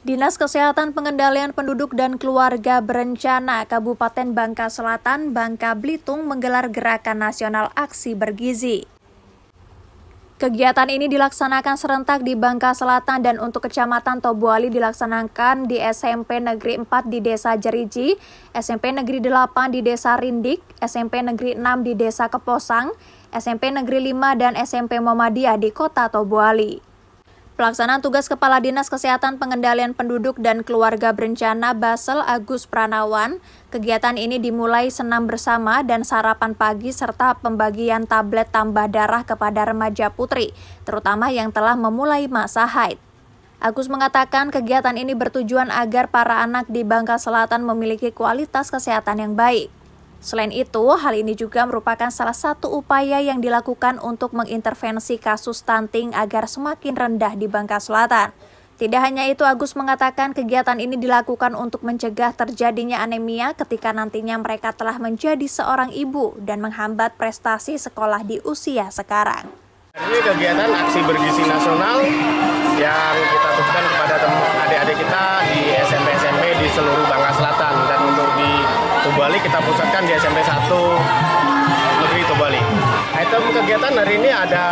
Dinas Kesehatan Pengendalian Penduduk dan Keluarga Berencana Kabupaten Bangka Selatan, Bangka Belitung menggelar gerakan nasional aksi bergizi. Kegiatan ini dilaksanakan serentak di Bangka Selatan dan untuk Kecamatan Tobuali dilaksanakan di SMP Negeri 4 di Desa Jeriji, SMP Negeri 8 di Desa Rindik, SMP Negeri 6 di Desa Keposang, SMP Negeri 5 dan SMP Muhammadiyah di Kota Tobuali. Pelaksanaan tugas Kepala Dinas Kesehatan Pengendalian Penduduk dan Keluarga Berencana Basel Agus Pranawan, kegiatan ini dimulai senam bersama dan sarapan pagi serta pembagian tablet tambah darah kepada remaja putri, terutama yang telah memulai masa haid. Agus mengatakan kegiatan ini bertujuan agar para anak di Bangka Selatan memiliki kualitas kesehatan yang baik. Selain itu, hal ini juga merupakan salah satu upaya yang dilakukan untuk mengintervensi kasus stunting agar semakin rendah di Bangka Selatan. Tidak hanya itu, Agus mengatakan kegiatan ini dilakukan untuk mencegah terjadinya anemia ketika nantinya mereka telah menjadi seorang ibu dan menghambat prestasi sekolah di usia sekarang. Ini kegiatan aksi bergizi nasional yang kita pusatkan di SMP 1 Negeri Tobali. Item kegiatan hari ini ada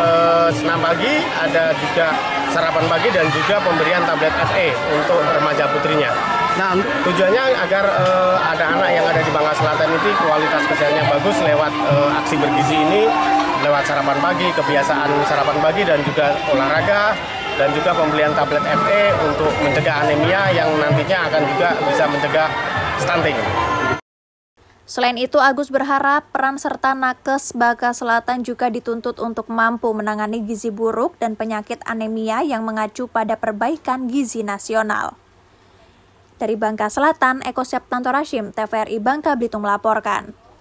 eh, senam pagi, ada juga sarapan pagi dan juga pemberian tablet FE untuk remaja putrinya. Nah, tujuannya agar eh, ada anak yang ada di Bangka Selatan itu kualitas kesehatannya bagus lewat eh, aksi bergizi ini, lewat sarapan pagi, kebiasaan sarapan pagi dan juga olahraga dan juga pembelian tablet FE untuk mencegah anemia yang nantinya akan juga bisa mencegah stunting. Selain itu, Agus berharap peran serta Nakes Baka Selatan juga dituntut untuk mampu menangani gizi buruk dan penyakit anemia yang mengacu pada perbaikan gizi nasional. Dari Bangka Selatan, Eko Septantorashim, TVRI Bangka Belitung melaporkan.